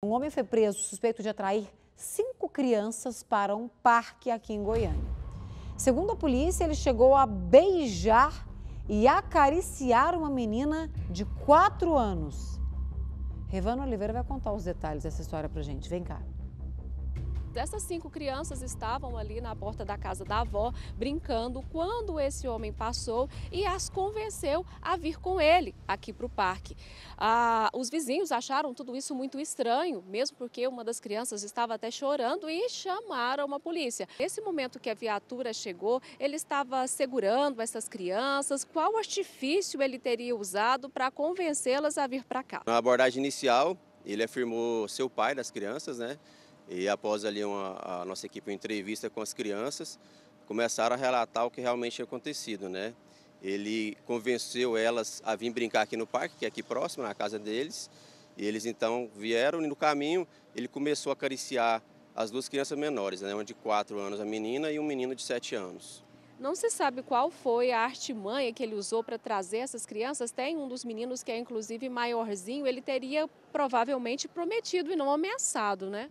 Um homem foi preso suspeito de atrair cinco crianças para um parque aqui em Goiânia. Segundo a polícia, ele chegou a beijar e acariciar uma menina de quatro anos. Revano Oliveira vai contar os detalhes dessa história pra gente. Vem cá. Essas cinco crianças estavam ali na porta da casa da avó brincando quando esse homem passou e as convenceu a vir com ele aqui para o parque. Ah, os vizinhos acharam tudo isso muito estranho, mesmo porque uma das crianças estava até chorando e chamaram a polícia. Nesse momento que a viatura chegou, ele estava segurando essas crianças. Qual artifício ele teria usado para convencê-las a vir para cá? Na abordagem inicial, ele afirmou ser o pai das crianças, né? E após ali uma, a nossa equipe uma entrevista com as crianças, começaram a relatar o que realmente tinha acontecido, né? Ele convenceu elas a vir brincar aqui no parque, que é aqui próximo, na casa deles. E eles então vieram e no caminho ele começou a acariciar as duas crianças menores, né? uma de 4 anos, a menina, e um menino de 7 anos. Não se sabe qual foi a artimanha que ele usou para trazer essas crianças. Tem um dos meninos que é inclusive maiorzinho, ele teria provavelmente prometido e não ameaçado, né?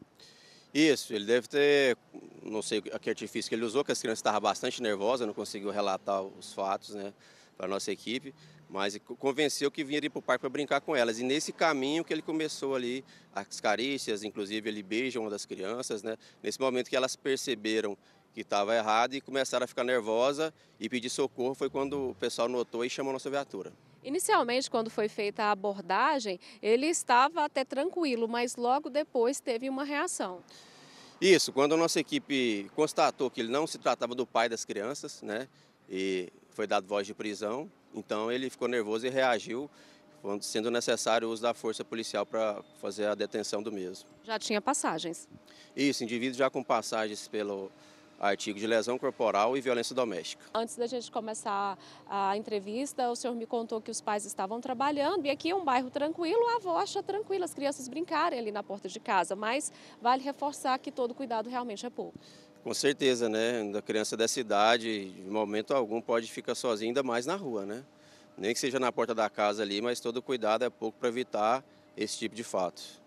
Isso, ele deve ter, não sei a que artifício que ele usou, que as crianças estavam bastante nervosas, não conseguiu relatar os fatos né, para a nossa equipe, mas convenceu que vinha para o parque para brincar com elas. E nesse caminho que ele começou ali, as carícias, inclusive ele beija uma das crianças, né, nesse momento que elas perceberam que estava errado e começaram a ficar nervosa e pedir socorro, foi quando o pessoal notou e chamou a nossa viatura. Inicialmente, quando foi feita a abordagem, ele estava até tranquilo, mas logo depois teve uma reação. Isso, quando a nossa equipe constatou que ele não se tratava do pai das crianças, né? E foi dado voz de prisão, então ele ficou nervoso e reagiu, sendo necessário o uso da força policial para fazer a detenção do mesmo. Já tinha passagens? Isso, indivíduo já com passagens pelo artigo de lesão corporal e violência doméstica. Antes da gente começar a entrevista, o senhor me contou que os pais estavam trabalhando e aqui é um bairro tranquilo, a avó acha tranquilo as crianças brincarem ali na porta de casa, mas vale reforçar que todo cuidado realmente é pouco. Com certeza, né? Da criança dessa idade, de momento algum pode ficar sozinha, ainda mais na rua, né? Nem que seja na porta da casa ali, mas todo cuidado é pouco para evitar esse tipo de fato.